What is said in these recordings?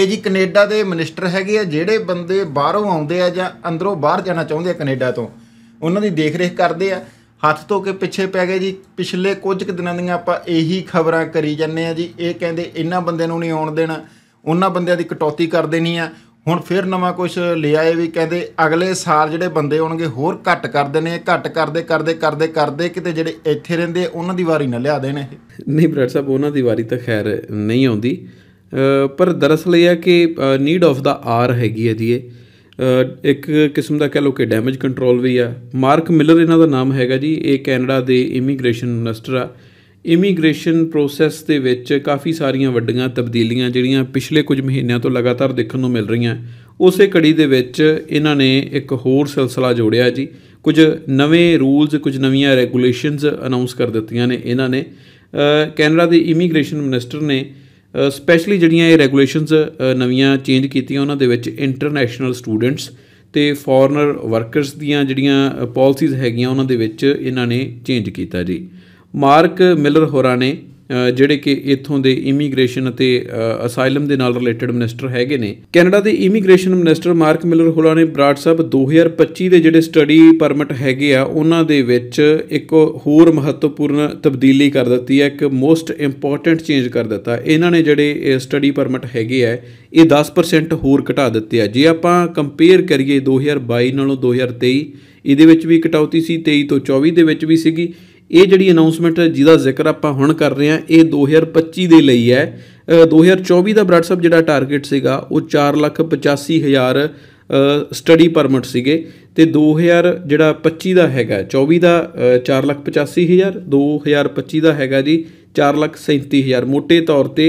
ਇਹ ਜੀ ਕੈਨੇਡਾ ਦੇ ਮਿਨਿਸਟਰ ਹੈਗੇ ਆ ਜਿਹੜੇ ਬੰਦੇ ਬਾਹਰੋਂ ਆਉਂਦੇ ਆ ਜਾਂ ਅੰਦਰੋਂ ਬਾਹਰ ਜਾਣਾ ਚਾਹੁੰਦੇ ਆ ਕੈਨੇਡਾ ਤੋਂ ਉਹਨਾਂ ਦੀ ਦੇਖਰੇਖ ਕਰਦੇ ਆ ਹੱਥ ਧੋ ਕੇ ਪਿੱਛੇ ਪੈ ਗਏ ਜੀ ਪਿਛਲੇ ਕੁਝ ਕੁ ਦਿਨਾਂ ਦੀਆਂ ਆਪਾਂ ਇਹੀ ਖਬਰਾਂ ਕਰੀ ਜਾਂਦੇ ਆ ਜੀ ਇਹ ਕਹਿੰਦੇ ਇਹਨਾਂ ਬੰਦਿਆਂ ਨੂੰ ਨਹੀਂ ਆਉਣ ਦੇਣਾ ਉਹਨਾਂ ਬੰਦਿਆਂ ਦੀ ਕਟੌਤੀ ਕਰ ਦੇਣੀ ਆ ਹੁਣ ਫਿਰ ਨਵਾਂ ਕੁਝ ਲਿਆਏ ਵੀ ਕਹਿੰਦੇ ਅਗਲੇ ਸਾਲ ਜਿਹੜੇ ਬੰਦੇ ਆਉਣਗੇ ਹੋਰ ਘੱਟ ਕਰ ਦੇਣੇ ਘੱਟ ਕਰਦੇ ਕਰਦੇ ਕਰਦੇ ਕਰਦੇ ਕਿਤੇ ਜਿਹੜੇ ਇੱਥੇ ਰਹਿੰਦੇ ਉਹਨਾਂ ਦੀ ਵਾਰੀ ਨਾ ਲਿਆ ਦੇਣ ਇਹ ਨਹੀਂ ਬ੍ਰਦਰ ਸਾਹਿਬ ਉਹਨਾਂ ਦੀ ਵਾਰੀ ਤਾਂ ਖੈਰ ਨਹੀਂ ਆਉਂਦੀ ਪਰ ਦਰਅਸਲ ਇਹ ਹੈ ਕਿ ਨੀਡ ਆਫ ਦਾ ਆਰ ਹੈਗੀ ਹੈ ਜੀ ਇਹ ਇੱਕ ਕਿਸਮ ਦਾ ਕਹ ਲੋ ਕਿ ਡੈਮੇਜ ਕੰਟਰੋਲ ਵੀ ਆ ਮਾਰਕ ਮਿਲਰ ਇਹਨਾਂ ਦਾ ਨਾਮ ਹੈਗਾ ਜੀ ਇਹ ਕੈਨੇਡਾ ਦੇ ਇਮੀਗ੍ਰੇਸ਼ਨ ਮਿਨਿਸਟਰ ਆ ਇਮੀਗ੍ਰੇਸ਼ਨ ਪ੍ਰੋਸੈਸ ਦੇ ਵਿੱਚ ਕਾਫੀ ਸਾਰੀਆਂ ਵੱਡੀਆਂ ਤਬਦੀਲੀਆਂ ਜਿਹੜੀਆਂ ਪਿਛਲੇ ਕੁਝ ਮਹੀਨਿਆਂ ਤੋਂ ਲਗਾਤਾਰ ਦੇਖਣ ਨੂੰ ਮਿਲ ਰਹੀਆਂ ਉਸੇ ਕੜੀ ਦੇ ਵਿੱਚ ਇਹਨਾਂ ਨੇ ਇੱਕ ਹੋਰ ਸਿਲਸਿਲਾ ਜੋੜਿਆ ਜੀ ਕੁਝ ਨਵੇਂ ਰੂਲਸ ਕੁਝ ਨਵੀਆਂ ਰੈਗੂਲੇਸ਼ਨਸ ਅਨਾਉਂਸ ਕਰ ਦਿੱਤੀਆਂ ਨੇ ਇਹਨਾਂ ਨੇ ਕੈਨੇਡਾ ਦੇ ਇਮੀਗ੍ਰੇਸ਼ਨ ਮਿਨਿਸਟਰ ਨੇ ਸਪੈਸ਼ਲੀ ਜਿਹੜੀਆਂ ਇਹ ਰੈਗੂਲੇਸ਼ਨਸ ਨਵੀਆਂ ਚੇਂਜ ਕੀਤੀਆਂ ਉਹਨਾਂ ਦੇ ਵਿੱਚ ਇੰਟਰਨੈਸ਼ਨਲ ਸਟੂਡੈਂਟਸ ਤੇ ਫੋਰਨਰ ਵਰਕਰਸ ਦੀਆਂ ਜਿਹੜੀਆਂ ਪਾਲਿਸੀਜ਼ ਹੈਗੀਆਂ ਉਹਨਾਂ ਦੇ ਵਿੱਚ ਇਹਨਾਂ ਨੇ ਚੇਂਜ ਕੀਤਾ ਜੀ ਮਾਰਕ ਮਿਲਰ ਹੋਰਾਂ ਨੇ ਜਿਹੜੇ ਕਿ ਇਥੋਂ ਦੇ ਇਮੀਗ੍ਰੇਸ਼ਨ ਅਤੇ ਅਸਾਈਲਮ ਦੇ ਨਾਲ ਰਿਲੇਟਡ ਮਿਨਿਸਟਰ ਹੈਗੇ ਨੇ ਕੈਨੇਡਾ ਦੇ ਇਮੀਗ੍ਰੇਸ਼ਨ ਮਿਨਿਸਟਰ ਮਾਰਕ ਮਿਲਰ ਹੁਲਾ ਨੇ ਬਰਾੜ ਸਾਹਿਬ 2025 ਦੇ ਜਿਹੜੇ ਸਟੱਡੀ ਪਰਮਿਟ ਹੈਗੇ ਆ ਉਹਨਾਂ ਦੇ ਵਿੱਚ ਇੱਕ ਹੋਰ ਮਹੱਤਵਪੂਰਨ ਤਬਦੀਲੀ ਕਰ ਦਿੱਤੀ ਹੈ ਇੱਕ ਮੋਸਟ ਇੰਪੋਰਟੈਂਟ ਚੇਂਜ ਕਰ ਦਿੱਤਾ ਇਹਨਾਂ ਨੇ ਜਿਹੜੇ ਸਟੱਡੀ ਪਰਮਿਟ ਹੈਗੇ ਆ ਇਹ 10% ਹੋਰ ਘਟਾ ਦਿੱਤੇ ਆ ਜੇ ਆਪਾਂ ਕੰਪੇਅਰ ਕਰੀਏ 2022 ਨਾਲੋਂ 2023 ਇਹਦੇ ਵਿੱਚ ਵੀ ਕਟੌਤੀ ਸੀ 23 ਤੋਂ 24 ਦੇ ਵਿੱਚ ਵੀ ਸੀਗੀ ਇਹ ਜਿਹੜੀ ਅਨਾਉਂਸਮੈਂਟ ਜਿਹਦਾ ਜ਼ਿਕਰ ਆਪਾਂ ਹੁਣ ਕਰ ਰਹੇ ਹਾਂ ਇਹ 2025 ਦੇ ਲਈ ਹੈ 2024 ਦਾ ਬ੍ਰਾਡਸਪ ਜਿਹੜਾ ਟਾਰਗੇਟ ਸੀਗਾ ਉਹ 485000 ਸਟੱਡੀ ਪਰਮਿਟ ਸੀਗੇ ਤੇ 2000 ਜਿਹੜਾ 25 ਦਾ ਹੈਗਾ 24 ਦਾ 485000 2025 ਦਾ ਹੈਗਾ ਜੀ 437000 ਮੋٹے ਤੌਰ ਤੇ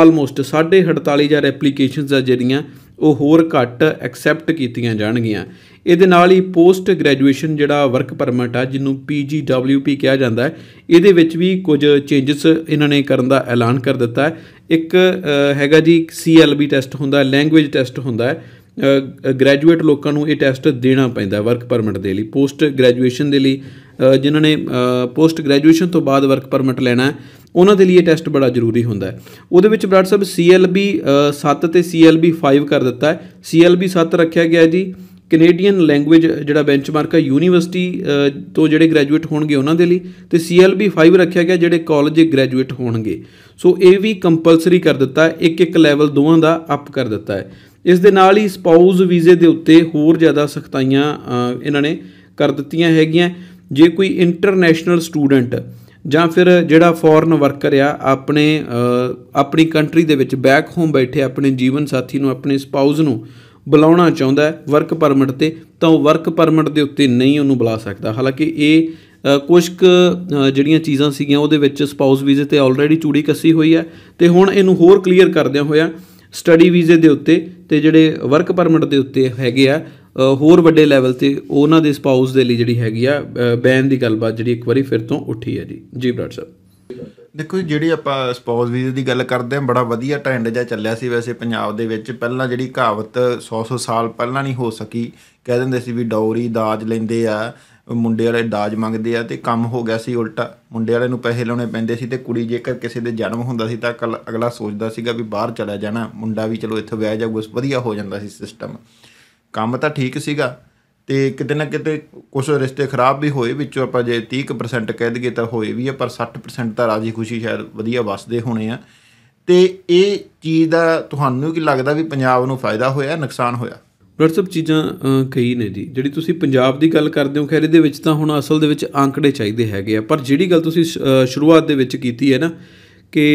ਆਲਮੋਸਟ 48000 ਐਪਲੀਕੇਸ਼ਨਸ ਆ ਜਿਹੜੀਆਂ ਉਹ ਹੋਰ ਘੱਟ ਐਕਸੈਪਟ ਕੀਤੀਆਂ ਜਾਣਗੀਆਂ ਇਹਦੇ ਨਾਲ ਹੀ ਪੋਸਟ ਗ੍ਰੈਜੂਏਸ਼ਨ ਜਿਹੜਾ ਵਰਕ ਪਰਮਿਟ ਆ ਜਿਹਨੂੰ PGWP ਕਿਹਾ ਜਾਂਦਾ ਹੈ ਇਹਦੇ ਵਿੱਚ ਵੀ ਕੁਝ ਚੇਂਜਸ ਇਹਨਾਂ ਨੇ ਕਰਨ ਦਾ ਐਲਾਨ ਕਰ ਦਿੱਤਾ ਹੈ ਇੱਕ ਹੈਗਾ ਜੀ CLB ਟੈਸਟ ਹੁੰਦਾ ਲੈਂਗੁਏਜ ਟੈਸਟ ਹੁੰਦਾ ਹੈ ਗ੍ਰੈਜੂਏਟ ਲੋਕਾਂ ਨੂੰ ਇਹ ਟੈਸਟ ਦੇਣਾ ਪੈਂਦਾ ਵਰਕ ਪਰਮਿਟ ਦੇ ਲਈ ਪੋਸਟ ਗ੍ਰੈਜੂਏਸ਼ਨ ਦੇ ਲਈ ਜਿਨ੍ਹਾਂ ਨੇ ਪੋਸਟ ਗ੍ਰੈਜੂਏਸ਼ਨ ਤੋਂ ਬਾਅਦ ਵਰਕ ਪਰਮਿਟ ਲੈਣਾ ਹੈ ਉਹਨਾਂ ਦੇ ਲਈ ਇਹ ਟੈਸਟ ਬੜਾ ਜ਼ਰੂਰੀ ਹੁੰਦਾ ਹੈ ਉਹਦੇ ਵਿੱਚ ਬਰਾੜ ਸਾਹਿਬ CLB 7 ਤੇ CLB 5 ਕਰ ਦਿੱਤਾ ਹੈ CLB 7 ਰੱਖਿਆ ਗਿਆ ਜੀ ਕੈਨੇਡੀਅਨ ਲੈਂਗੁਏਜ ਜਿਹੜਾ ਬੈਂਚਮਾਰਕ ਹੈ ਯੂਨੀਵਰਸਿਟੀ ਤੋਂ ਜਿਹੜੇ ਗ੍ਰੈਜੂਏਟ ਹੋਣਗੇ ਉਹਨਾਂ ਦੇ ਲਈ ਤੇ CLB 5 ਰੱਖਿਆ ਗਿਆ ਜਿਹੜੇ ਕਾਲਜ ਗ੍ਰੈਜੂਏਟ ਹੋਣਗੇ ਸੋ ਇਹ ਵੀ ਕੰਪਲਸਰੀ ਕਰ ਦਿੱਤਾ ਇੱਕ ਇੱਕ ਲੈਵਲ ਦੋਵਾਂ ਦਾ ਅਪ ਕਰ ਦਿੱਤਾ ਹੈ ਇਸ ਦੇ ਨਾਲ ਹੀ ਸਪਾਊਸ ਵੀਜ਼ੇ ਦੇ ਉੱਤੇ ਹੋਰ ਜ਼ਿਆਦਾ ਸਖਤਾਈਆਂ ਇਹਨਾਂ ਨੇ ਕਰ ਦਿੱਤੀਆਂ ਹੈਗੀਆਂ ਜੇ ਕੋਈ ਇੰਟਰਨੈਸ਼ਨਲ ਸਟੂਡੈਂਟ ਜਾਂ ਫਿਰ ਜਿਹੜਾ ਫੋਰਨ ਵਰਕਰ ਆ ਆਪਣੇ ਆਪਣੀ ਕੰਟਰੀ ਦੇ ਵਿੱਚ ਬੈਕ ਹੋਮ ਬੈਠੇ ਆਪਣੇ ਜੀਵਨ ਸਾਥੀ ਨੂੰ ਆਪਣੇ ਸਪਾਊਸ ਨੂੰ ਬੁਲਾਉਣਾ ਚਾਹੁੰਦਾ ਵਰਕ ਪਰਮਿਟ ਤੇ ਤਾਂ ਉਹ ਵਰਕ ਪਰਮਿਟ ਦੇ ਉੱਤੇ ਨਹੀਂ ਉਹਨੂੰ ਬੁਲਾ ਸਕਦਾ ਹਾਲਾਂਕਿ ਇਹ ਕੁਝ ਜਿਹੜੀਆਂ ਚੀਜ਼ਾਂ ਸੀਗੀਆਂ ਉਹਦੇ ਵਿੱਚ ਸਪਾਊਸ ਵੀਜ਼ੇ ਤੇ ਆਲਰੇਡੀ ਚੂੜੀ ਕੱਸੀ ਹੋਈ ਹੈ ਤੇ ਹੁਣ ਇਹਨੂੰ ਹੋਰ ਕਲੀਅਰ ਕਰਦਿਆਂ ਹੋਇਆ ਸਟੱਡੀ ਵੀਜ਼ੇ ਦੇ ਉੱਤੇ ਤੇ ਜਿਹੜੇ ਵਰਕ ਪਰਮਿਟ ਦੇ ਉੱਤੇ ਹੈਗੇ ਆ ਹੋਰ ਵੱਡੇ ਲੈਵਲ ਤੇ ਉਹਨਾਂ ਦੇ ਸਪਾਊਸ ਦੇ ਲਈ ਜਿਹੜੀ ਹੈਗੀ ਆ ਬੈਨ ਦੀ ਗੱਲਬਾਤ ਜਿਹੜੀ ਇੱਕ ਵਾਰੀ ਫਿਰ ਤੋਂ ਉੱਠੀ ਹੈ ਜੀ ਜੀ ਬ੍ਰਾਦਰ ਸਾਹਿਬ ਦੇਖੋ ਜਿਹੜੀ ਆਪਾਂ ਸਪਾਊਸ ਵੀਜ਼ੇ ਦੀ ਗੱਲ ਕਰਦੇ ਆਂ ਬੜਾ ਵਧੀਆ ਟ੍ਰੈਂਡ ਜਿਹਾ ਚੱਲਿਆ ਸੀ ਵੈਸੇ ਪੰਜਾਬ ਦੇ ਵਿੱਚ ਪਹਿਲਾਂ ਜਿਹੜੀ ਕਹਾਵਤ 100-100 ਸਾਲ ਪਹਿਲਾਂ ਨਹੀਂ ਹੋ ਸਕੀ ਕਹਿ ਦਿੰਦੇ ਸੀ ਵੀ ਡੌਰੀ ਦਾਜ ਲੈਂਦੇ ਆ ਮੁੰਡੇ ਵਾਲੇ ਦਾਜ ਮੰਗਦੇ ਆ ਤੇ ਕੰਮ ਹੋ ਗਿਆ ਸੀ ਉਲਟਾ ਮੁੰਡੇ ਵਾਲੇ ਨੂੰ ਪੈਸੇ ਲਾਉਣੇ ਪੈਂਦੇ ਸੀ ਤੇ ਕੁੜੀ ਜੇਕਰ ਕਿਸੇ ਦੇ ਜਨਮ ਹੁੰਦਾ ਸੀ ਤਾਂ ਅਗਲਾ ਸੋਚਦਾ ਸੀਗਾ ਵੀ ਬਾਹਰ ਚਲਾ ਜਾਣਾ ਮੁੰਡਾ ਵੀ ਚਲੋ ਇੱਥੇ ਵਿਆਹ ਜਾਊਗਾ ਵਧੀਆ ਹੋ ਜਾਂਦਾ ਸੀ ਸਿਸਟਮ ਕੰਮ ਤਾਂ ਠੀਕ ਸੀਗਾ ਤੇ ਕਿਤੇ ਨਾ ਕਿਤੇ ਕੁਝ ਰਿਸ਼ਤੇ ਖਰਾਬ ਵੀ ਹੋਏ ਵਿੱਚੋਂ ਆਪਾਂ ਜੇ 30% ਕਹਿ ਦਈਏ ਤਾਂ ਹੋਏ ਵੀ ਆ ਪਰ 60% ਤਾਂ ਰਾਜੀ ਖੁਸ਼ੀ ਸ਼ਾਇਦ ਵਧੀਆ ਵਸਦੇ ਹੋਣੇ ਆ ਤੇ ਇਹ ਚੀਜ਼ ਦਾ ਤੁਹਾਨੂੰ ਕੀ ਲੱਗਦਾ ਵੀ ਪੰਜਾਬ ਨੂੰ ਫਾਇਦਾ ਹੋਇਆ ਨੁਕਸਾਨ ਹੋਇਆ ਵਟਸਐਪ ਚੀਜ਼ਾਂ ਕਈ ਨੇ ਜੀ ਜਿਹੜੀ ਤੁਸੀਂ ਪੰਜਾਬ ਦੀ ਗੱਲ ਕਰਦੇ ਹੋ ਖੈਰ ਇਹਦੇ ਵਿੱਚ ਤਾਂ ਹੁਣ ਅਸਲ ਦੇ ਵਿੱਚ ਅੰਕੜੇ ਚਾਹੀਦੇ ਹੈਗੇ ਆ ਪਰ ਜਿਹੜੀ ਗੱਲ ਤੁਸੀਂ ਸ਼ੁਰੂਆਤ ਦੇ ਵਿੱਚ ਕੀਤੀ ਹੈ ਨਾ ਕਿ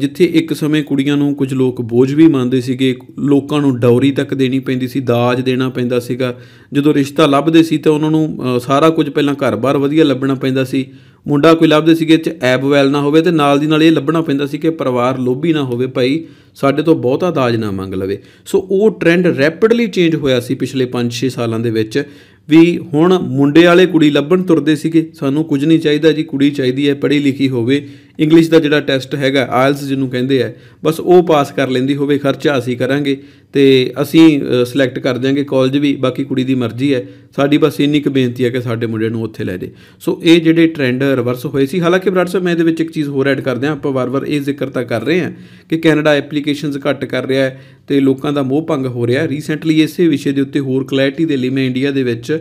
ਜਿੱਥੇ ਇੱਕ ਸਮੇਂ ਕੁੜੀਆਂ ਨੂੰ ਕੁਝ ਲੋਕ ਬੋਝ ਵੀ ਮੰਨਦੇ ਸੀਗੇ ਲੋਕਾਂ ਨੂੰ ਡੌਰੀ ਤੱਕ ਦੇਣੀ ਪੈਂਦੀ ਸੀ ਦਾਜ ਦੇਣਾ ਪੈਂਦਾ ਸੀਗਾ ਜਦੋਂ ਰਿਸ਼ਤਾ ਲੱਭਦੇ ਸੀ ਤਾਂ ਉਹਨਾਂ ਨੂੰ ਸਾਰਾ ਕੁਝ ਪਹਿਲਾਂ ਘਰ-ਬਾਰ ਵਧੀਆ ਲੱਭਣਾ ਪੈਂਦਾ ਸੀ ਮੁੰਡਾ ਕੋਈ ਲੱਭਦੇ ਸੀਗੇ ਚ ਐਬ ਵੈਲ ਨਾ ਹੋਵੇ ਤੇ ਨਾਲ ਦੀ ਨਾਲ ਇਹ ਲੱਭਣਾ ਪੈਂਦਾ ਸੀ ਕਿ ਪਰਿਵਾਰ ਲੋਭੀ ਨਾ ਹੋਵੇ ਭਾਈ ਸਾਡੇ ਤੋਂ ਬਹੁਤਾ ਦਾਜ ਨਾ ਮੰਗ ਲਵੇ ਸੋ ਉਹ ਟ੍ਰੈਂਡ ਰੈਪਿਡਲੀ ਚੇਂਜ ਹੋਇਆ ਸੀ ਪਿਛਲੇ 5-6 ਸਾਲਾਂ ਦੇ ਵਿੱਚ ਵੀ ਹੁਣ ਮੁੰਡੇ ਵਾਲੇ ਕੁੜੀ ਲੱਭਣ ਤੁਰਦੇ ਸੀਗੇ ਸਾਨੂੰ ਕੁਝ ਨਹੀਂ ਚਾਹੀਦਾ ਜੀ ਕੁੜੀ ਚਾਹੀਦੀ ਹੈ ਪੜ੍ਹੀ ਲਿਖੀ ਹੋਵੇ ਇੰਗਲਿਸ਼ ਦਾ ਜਿਹੜਾ ਟੈਸਟ ਹੈਗਾ ਆਇਲਸ ਜਿਹਨੂੰ ਕਹਿੰਦੇ ਆ ਬਸ ਉਹ ਪਾਸ ਕਰ ਲੈਂਦੀ ਹੋਵੇ ਖਰਚਾ ਅਸੀਂ ਕਰਾਂਗੇ ਤੇ ਅਸੀਂ ਸਿਲੈਕਟ ਕਰ ਦਿਆਂਗੇ ਕਾਲਜ ਵੀ ਬਾਕੀ ਕੁੜੀ ਦੀ ਮਰਜ਼ੀ ਹੈ ਸਾਡੀ ਬਸ ਇੰਨੀ ਕੁ ਬੇਨਤੀ ਹੈ ਕਿ ਸਾਡੇ ਮੁੰਡੇ ਨੂੰ ਉੱਥੇ ਲੈ ਜੇ ਸੋ ਇਹ ਜਿਹੜੇ ਟ੍ਰੈਂਡ ਰਿਵਰਸ ਹੋਏ ਸੀ ਹਾਲਾਂਕਿ ਬ੍ਰਾਦਰ ਸਾਹਿਬ ਮੈਂ ਇਹਦੇ ਵਿੱਚ ਇੱਕ ਚੀਜ਼ ਹੋਰ ਐਡ ਕਰਦੇ ਹਾਂ ਆਪਾਂ ਵਾਰ-ਵਾਰ ਇਹ ਜ਼ਿਕਰ ਤਾਂ ਕਰ ਰਹੇ ਆ ਕਿ ਕੈਨੇਡਾ ਐਪਲੀਕੇਸ਼ਨਸ ਘੱਟ ਕਰ ਰਿਹਾ ਹੈ ਤੇ ਲੋਕਾਂ ਦਾ ਮੋਹ ਭੰਗ ਹੋ ਰਿਹਾ ਰੀਸੈਂਟਲੀ ਇਸੇ ਵਿਸ਼ੇ ਦੇ ਉੱਤੇ ਹੋਰ ਕਲੈਰਿਟੀ ਦੇ ਲਈ ਮੈਂ ਇੰਡੀਆ ਦੇ ਵਿੱਚ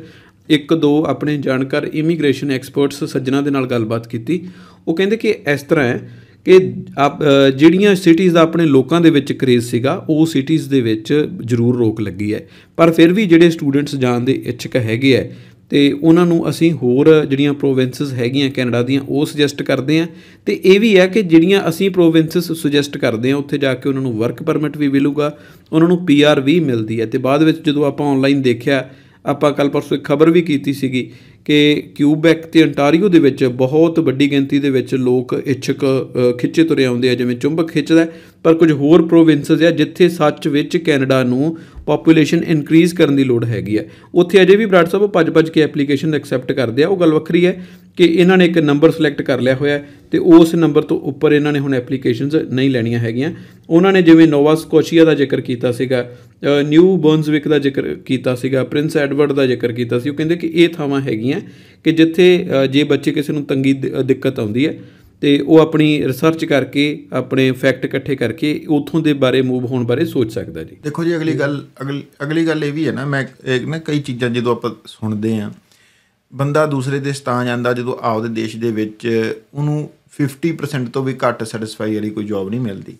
ਇੱਕ ਦੋ ਆਪਣੇ ਜਾਣਕਾਰ ਇਮੀਗ੍ਰੇਸ਼ਨ ਐਕਸਪਰਟਸ ਸੱਜਣਾ ਦੇ ਨਾਲ ਗੱਲਬਾਤ ਕੀਤੀ ਉਹ ਕਹਿੰਦੇ ਕਿ ਇਸ ਤਰ੍ਹਾਂ ਹੈ ਕਿ ਆਪ ਜਿਹੜੀਆਂ ਸਿਟੀਜ਼ ਦਾ ਆਪਣੇ ਲੋਕਾਂ ਦੇ ਵਿੱਚ ਕਰੇਜ਼ ਸੀਗਾ ਉਹ ਸਿਟੀਜ਼ ਦੇ ਵਿੱਚ ਜ਼ਰੂਰ ਰੋਕ ਲੱਗੀ ਹੈ ਪਰ ਫਿਰ ਵੀ ਜਿਹੜੇ ਸਟੂਡੈਂਟਸ ਜਾਣ ਦੇ ਇੱਛਕ ਹੈਗੇ ਆ ਤੇ ਉਹਨਾਂ ਨੂੰ ਅਸੀਂ ਹੋਰ ਜਿਹੜੀਆਂ ਪ੍ਰੋਵਿੰਸਸ ਹੈਗੀਆਂ ਕੈਨੇਡਾ ਦੀਆਂ ਉਹ ਸੁਜੈਸਟ ਕਰਦੇ ਆ ਤੇ ਇਹ ਵੀ ਹੈ ਕਿ ਜਿਹੜੀਆਂ ਅਸੀਂ ਪ੍ਰੋਵਿੰਸਸ ਸੁਜੈਸਟ ਕਰਦੇ ਆ ਉੱਥੇ ਜਾ ਕੇ ਉਹਨਾਂ ਨੂੰ ਵਰਕ ਪਰਮਿਟ ਵੀ ਮਿਲੂਗਾ ਉਹਨਾਂ ਨੂੰ ਪੀਆਰ ਵੀ ਮਿਲਦੀ ਹੈ ਤੇ ਬਾਅਦ ਵਿੱਚ ਜਦੋਂ ਆਪਾਂ ਆਨਲਾਈਨ ਦੇਖਿਆ ਆਪਾਂ ਕੱਲ ਪਰਸੋਂ ਇੱਕ ਖਬਰ ਵੀ ਕੀਤੀ ਸੀਗੀ ਕਿ ਕਿਊਬੈਕ ਤੇ ਅੰਟਾਰੀਓ ਦੇ ਵਿੱਚ ਬਹੁਤ ਵੱਡੀ ਗਿਣਤੀ ਦੇ ਵਿੱਚ ਲੋਕ ਇੱਛਕ ਖਿੱਚੇ ਤੁਰੇ ਆਉਂਦੇ ਆ ਜਿਵੇਂ ਚੁੰਬਕ ਖਿੱਚਦਾ ਪਰ ਕੁਝ ਹੋਰ ਪ੍ਰੋਵਿੰਸਸ ਆ ਜਿੱਥੇ ਸੱਚ ਵਿੱਚ ਕੈਨੇਡਾ ਨੂੰ ਪੋਪੂਲੇਸ਼ਨ ਇਨਕਰੀਜ਼ ਕਰਨ ਦੀ ਲੋੜ ਹੈਗੀ ਆ ਉੱਥੇ ਅਜੇ ਵੀ ਬਰਾੜ ਸਾਹਿਬ ਭੱਜ-ਭੱਜ ਕੇ ਐਪਲੀਕੇਸ਼ਨ ਐਕਸੈਪਟ ਕਰਦੇ ਆ ਉਹ ਗੱਲ ਵੱਖਰੀ ਹੈ ਕਿ ਇਹਨਾਂ ਨੇ ਇੱਕ ਨੰਬਰ ਸਿਲੈਕਟ ਕਰ ਲਿਆ ਹੋਇਆ ਤੇ ਉਸ ਨੰਬਰ ਤੋਂ ਉੱਪਰ ਇਹਨਾਂ ਨੇ ਹੁਣ ਐਪਲੀਕੇਸ਼ਨਸ ਨਹੀਂ ਲੈਣੀਆਂ ਹੈਗੀਆਂ ਉਹਨਾਂ ਨੇ ਜਿਵੇਂ ਨੋਵਾ ਸਕੋਸ਼ੀਆ ਦਾ ਜ਼ਿਕਰ ਕੀਤਾ ਸੀਗਾ ਨਿਊ ਬਰਨਸਵਿਕ ਦਾ ਜ਼ਿਕਰ ਕੀਤਾ ਸੀਗਾ ਪ੍ਰਿੰਸ ਐਡਵਰਡ ਦਾ ਜ਼ਿਕਰ ਕੀਤਾ ਸੀ ਉਹ ਕਹਿੰਦੇ ਕਿ ਇਹ ਥਾਵਾਂ ਹੈਗੀਆਂ ਹੈ ਕਿ ਜਿੱਥੇ ਜੇ ਬੱਚੇ ਕਿਸੇ ਨੂੰ ਤੰਗੀ ਦਿੱਕਤ ਆਉਂਦੀ ਹੈ ਤੇ ਉਹ ਆਪਣੀ ਰਿਸਰਚ ਕਰਕੇ ਆਪਣੇ ਫੈਕਟ ਇਕੱਠੇ ਕਰਕੇ ਉਥੋਂ ਦੇ ਬਾਰੇ ਮੂਵ ਹੋਣ ਬਾਰੇ ਸੋਚ ਸਕਦਾ ਜੀ ਦੇਖੋ ਜੀ ਅਗਲੀ ਗੱਲ ਅਗਲੀ ਗੱਲ ਇਹ ਵੀ ਹੈ ਨਾ ਮੈਂ ਇੱਕ ਨਾ ਕਈ ਚੀਜ਼ਾਂ ਜਦੋਂ ਆਪਾਂ ਸੁਣਦੇ ਆ ਬੰਦਾ ਦੂਸਰੇ ਦੇਸ਼ ਤਾਂ ਜਾਂਦਾ ਜਦੋਂ ਆਪਦੇ ਦੇਸ਼ ਦੇ ਵਿੱਚ ਉਹਨੂੰ 50% ਤੋਂ ਵੀ ਘੱਟ ਸੈਟੀਸਫਾਈ ਵਾਲੀ ਕੋਈ ਜੌਬ ਨਹੀਂ ਮਿਲਦੀ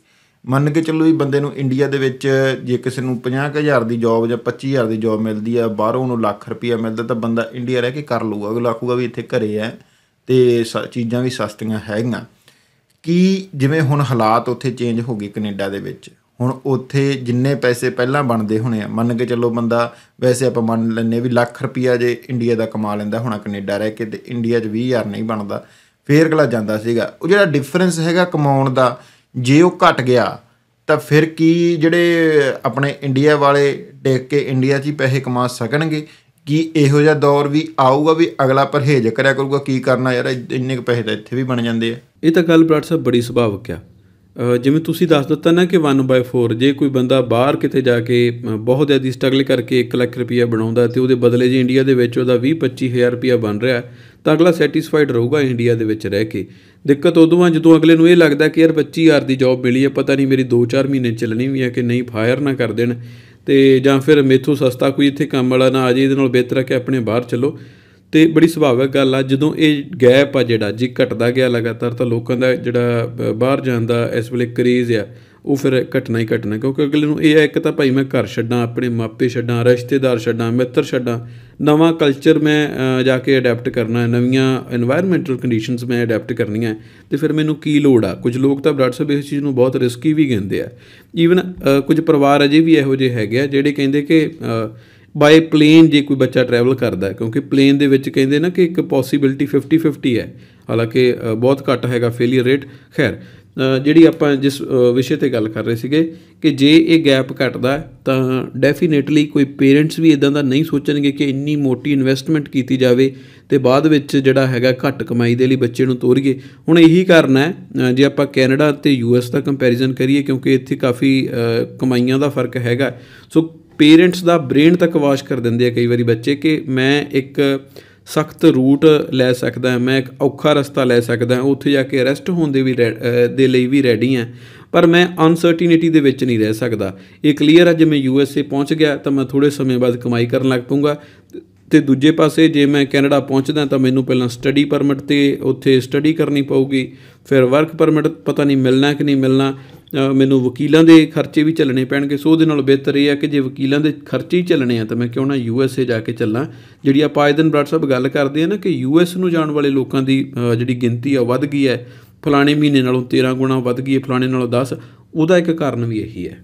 ਮੰਨ ਕੇ ਚੱਲੋ ਵੀ ਬੰਦੇ ਨੂੰ ਇੰਡੀਆ ਦੇ ਵਿੱਚ ਜੇ ਕਿਸੇ ਨੂੰ 50000 ਦੀ ਜੌਬ ਜਾਂ 25000 ਦੀ ਜੌਬ ਮਿਲਦੀ ਆ ਬਾਹਰੋਂ ਉਹਨੂੰ ਲੱਖ ਰੁਪਈਆ ਮਿਲਦਾ ਤਾਂ ਬੰਦਾ ਇੰਡੀਆ ਰਹਿ ਕੇ ਕਰ ਲਊਗਾ ਅਗਲਾ ਆਖੂਗਾ ਵੀ ਇੱਥੇ ਘਰੇ ਆ ਤੇ ਚੀਜ਼ਾਂ ਵੀ ਸਸਤੀਆਂ ਹੈਗੀਆਂ ਕਿ ਜਿਵੇਂ ਹੁਣ ਹਾਲਾਤ ਉੱਥੇ ਚੇਂਜ ਹੋ ਗਏ ਕੈਨੇਡਾ ਦੇ ਵਿੱਚ ਹੁਣ ਉੱਥੇ ਜਿੰਨੇ ਪੈਸੇ ਪਹਿਲਾਂ ਬਣਦੇ ਹੋਣੇ ਆ ਮੰਨ ਕੇ ਚੱਲੋ ਬੰਦਾ ਵੈਸੇ ਆਪਾਂ ਮੰਨ ਲੈਨੇ ਵੀ ਲੱਖ ਰੁਪਈਆ ਜੇ ਇੰਡੀਆ ਦਾ ਕਮਾ ਲੈਂਦਾ ਹੁਣ ਕੈਨੇਡਾ ਰਹਿ ਕੇ ਤੇ ਇੰਡੀਆ 'ਚ 20000 ਨਹੀਂ ਬਣਦਾ ਫੇਰ ਅਗਲਾ ਜਾਂਦਾ ਸੀਗਾ ਉਹ ਜਿਹੜਾ ਡਿਫਰੈਂਸ ਹੈਗਾ ਕਮਾਉਣ ਦਾ ਜੇ ਉਹ ਘਟ ਗਿਆ ਤਾਂ ਫਿਰ ਕੀ ਜਿਹੜੇ ਆਪਣੇ ਇੰਡੀਆ ਵਾਲੇ ਦੇਖ ਕੇ ਇੰਡੀਆ 'ਚ ਹੀ ਪੈਸੇ ਕਮਾ ਸਕਣਗੇ ਕੀ ਇਹੋ ਜਿਹਾ ਦੌਰ ਵੀ ਆਊਗਾ ਵੀ ਅਗਲਾ ਪਰਹੇਜ ਕਰਿਆ ਕਰੂਗਾ ਕੀ ਕਰਨਾ ਯਾਰ ਇੰਨੇ ਕੁ ਪੈਸੇ ਤਾਂ ਇੱਥੇ ਵੀ ਬਣ ਜਾਂਦੇ ਆ ਇਹ ਤਾਂ ਗੱਲ ਬਰਾੜ ਸਾਹਿਬ ਬੜੀ ਸੁਭਾਵਕ ਆ ਜਿਵੇਂ ਤੁਸੀਂ ਦੱਸ ਦਿੱਤਾ ਨਾ ਕਿ 1/4 ਜੇ ਕੋਈ ਬੰਦਾ ਬਾਹਰ ਕਿਤੇ ਜਾ ਕੇ ਬਹੁਤ ਜ਼ਿਆਦਾ ਸਟਰਗਲ ਕਰਕੇ 1 ਲੱਖ ਰੁਪਇਆ ਬਣਾਉਂਦਾ ਤੇ ਉਹਦੇ ਬਦਲੇ ਜੇ ਇੰਡੀਆ ਦੇ ਵਿੱਚ ਉਹਦਾ 20-25000 ਰੁਪਇਆ ਬਣ ਰਿਹਾ ਤਾਂ ਅਗਲਾ ਸੈਟੀਸਫਾਈਡ ਰਹੂਗਾ ਇੰਡੀਆ ਦੇ ਵਿੱਚ ਰਹਿ ਕੇ ਦਿੱਕਤ ਉਦੋਂ ਆ ਜਦੋਂ ਅਗਲੇ ਨੂੰ ਇਹ ਲੱਗਦਾ ਕਿ ਯਾਰ 25000 ਦੀ ਜੌਬ ਮਿਲੀ ਹੈ ਪਤਾ ਨਹੀਂ ਮੇਰੀ 2-4 ਮਹੀਨੇ ਚੱਲਣੀ ਵੀ ਹੈ ਕਿ ਨਹੀਂ ਫਾਇਰ ਨਾ ਕਰ ਦੇਣ ਤੇ ਜਾਂ ਫਿਰ ਮੇਥੋਂ ਸਸਤਾ ਕੋਈ ਇੱਥੇ ਕੰਮ ਵਾਲਾ ਨਾ ਆ ਜੇ ਇਹਦੇ ਨਾਲ ਬਿਹਤਰ ਹੈ ਕਿ ਆਪਣੇ ਬਾਹਰ ਚੱਲੋ ਤੇ ਬੜੀ ਸੁਭਾਵਿਕ ਗੱਲ ਆ ਜਦੋਂ ਇਹ ਗੈਪ ਆ ਜਿਹੜਾ ਜੇ ਘਟਦਾ ਗਿਆ ਲਗਾਤਾਰ ਤਾਂ ਲੋਕਾਂ ਦਾ ਜਿਹੜਾ ਬਾਹਰ ਜਾਣ ਦਾ ਇਸ ਵੇਲੇ ਕਰੇਜ਼ ਆ ਉਹ ਫਿਰ ਘਟਣਾ ਹੀ ਘਟਣਾ ਕਿਉਂਕਿ ਅਗਲੇ ਨੂੰ ਇਹ ਹੈ ਇੱਕ ਤਾਂ ਭਾਈ ਮੈਂ ਘਰ ਛੱਡਾਂ ਆਪਣੇ ਮਾਪੇ ਛੱਡਾਂ ਰਿਸ਼ਤੇਦਾਰ ਛੱਡਾਂ ਮਿੱਤਰ ਛੱਡਾਂ ਨਵਾਂ ਕਲਚਰ ਮੈਂ ਜਾ ਕੇ ਅਡਾਪਟ ਕਰਨਾ ਹੈ ਨਵੀਆਂ এনवायरमेंटਲ ਕੰਡੀਸ਼ਨਸ ਮੈਂ ਅਡਾਪਟ ਕਰਨੀਆਂ ਤੇ ਫਿਰ ਮੈਨੂੰ ਕੀ ਲੋੜ ਆ ਕੁਝ ਲੋਕ ਤਾਂ ਬਰਾਡ ਸਾਹਿਬ ਇਸ ਚੀਜ਼ ਨੂੰ ਬਹੁਤ ਰਿਸਕੀ ਵੀ ਕਹਿੰਦੇ ਆ ਈਵਨ ਕੁਝ ਪਰਿਵਾਰ ਅਜੇ ਵੀ ਇਹੋ ਜਿਹੇ ਹੈਗੇ ਆ ਜਿਹੜੇ ਕਹਿੰਦੇ ਕਿ ਬਾਈ ਪਲੇਨ ਜੇ ਕੋਈ ਬੱਚਾ ਟਰੈਵਲ ਕਰਦਾ ਕਿਉਂਕਿ ਪਲੇਨ ਦੇ ਵਿੱਚ ਕਹਿੰਦੇ ਨਾ ਕਿ ਇੱਕ ਪੋਸਿਬਿਲਟੀ 50-50 ਹੈ ਹਾਲਾਂਕਿ ਬਹੁਤ ਘੱਟ ਹੈਗਾ ਫੇਲਿਅਰ ਰੇਟ ਖੈਰ ਜਿਹੜੀ ਆਪਾਂ ਜਿਸ ਵਿਸ਼ੇ ਤੇ ਗੱਲ ਕਰ ਰਹੇ ਸੀਗੇ ਕਿ ਜੇ ਇਹ ਗੈਪ ਘਟਦਾ ਤਾਂ ਡੈਫੀਨੇਟਲੀ ਕੋਈ ਪੇਰੈਂਟਸ ਵੀ ਇਦਾਂ ਦਾ ਨਹੀਂ ਸੋਚਣਗੇ ਕਿ ਇੰਨੀ ਮੋਟੀ ਇਨਵੈਸਟਮੈਂਟ ਕੀਤੀ ਜਾਵੇ ਤੇ ਬਾਅਦ ਵਿੱਚ ਜਿਹੜਾ ਹੈਗਾ ਘੱਟ ਕਮਾਈ ਦੇ ਲਈ ਬੱਚੇ ਨੂੰ ਤੋਰੀਏ ਹੁਣ ਇਹੀ ਕਾਰਨ ਹੈ ਜੇ ਆਪਾਂ ਕੈਨੇਡਾ ਤੇ ਯੂਐਸ ਦਾ ਕੰਪੈਰੀਜ਼ਨ ਕਰੀਏ ਕਿਉਂਕਿ ਇੱਥੇ ਕਾਫੀ ਕਮਾਈਆਂ ਦਾ ਫਰਕ ਹੈਗਾ ਸੋ ਪੇਰੈਂਟਸ ਦਾ ਬ੍ਰੇਨ ਤੱਕ ਵਾਸ਼ ਕਰ ਦਿੰਦੇ ਆ ਕਈ ਵਾਰੀ ਬੱਚੇ ਕਿ ਮੈਂ ਇੱਕ ਸਖਤ ਰੂਟ ਲੈ ਸਕਦਾ ਮੈਂ ਇੱਕ ਔਖਾ ਰਸਤਾ ਲੈ ਸਕਦਾ ਉੱਥੇ ਜਾ ਕੇ ਅਰੈਸਟ ਹੋਣ ਦੇ ਵੀ ਦੇ ਲਈ ਵੀ ਰੈਡੀ ਹਾਂ ਪਰ ਮੈਂ ਅਨਸਰਟੀਨਿਟੀ ਦੇ ਵਿੱਚ ਨਹੀਂ ਰਹਿ ਸਕਦਾ ਇਹ ਕਲੀਅਰ ਹੈ ਜੇ ਮੈਂ ਯੂ ਐਸ ਏ ਪਹੁੰਚ ਗਿਆ ਤਾਂ ਮੈਂ ਥੋੜੇ ਸਮੇਂ ਬਾਅਦ ਕਮਾਈ ਕਰਨ ਲੱਗ ਪਊਂਗਾ ਤੇ ਦੂਜੇ ਪਾਸੇ ਜੇ ਮੈਂ ਕੈਨੇਡਾ ਪਹੁੰਚਦਾ ਤਾਂ ਮੈਨੂੰ ਪਹਿਲਾਂ ਸਟੱਡੀ ਪਰਮਿਟ ਤੇ ਉੱਥੇ ਸਟੱਡੀ ਕਰਨੀ ਪਊਗੀ ਫਿਰ ਵਰਕ ਪਰਮਿਟ ਪਤਾ ਨਹੀਂ ਮਿਲਣਾ ਕਿ ਨਹੀਂ ਮਿਲਣਾ ਮੈਨੂੰ ਵਕੀਲਾਂ ਦੇ ਖਰਚੇ ਵੀ ਚੱਲਣੇ ਪੈਣਗੇ ਸੋ ਉਹਦੇ ਨਾਲ ਬਿਹਤਰ ਇਹ ਹੈ ਕਿ ਜੇ ਵਕੀਲਾਂ ਦੇ ਖਰਚੇ ਹੀ ਚੱਲਣੇ ਆ ਤਾਂ ਮੈਂ ਕਿਉਂ ਨਾ ਯੂ ਐਸ ਏ ਜਾ ਕੇ ਚੱਲਾਂ ਜਿਹੜੀ ਆਪਾਂ ਅੱਜ ਦਿਨ ਸਾਹਿਬ ਗੱਲ ਕਰਦੇ ਆ ਨਾ ਕਿ ਯੂ ਐਸ ਨੂੰ ਜਾਣ ਵਾਲੇ ਲੋਕਾਂ ਦੀ ਜਿਹੜੀ ਗਿਣਤੀ ਆ ਵੱਧ ਗਈ ਹੈ ਫਲਾਣੇ ਮਹੀਨੇ ਨਾਲੋਂ 13 ਗੁਣਾ ਵੱਧ ਗਈ ਹੈ ਫਲਾਣੇ ਨਾਲੋਂ 10 ਉਹਦਾ ਇੱਕ ਕਾਰਨ ਵੀ ਇਹੀ ਹੈ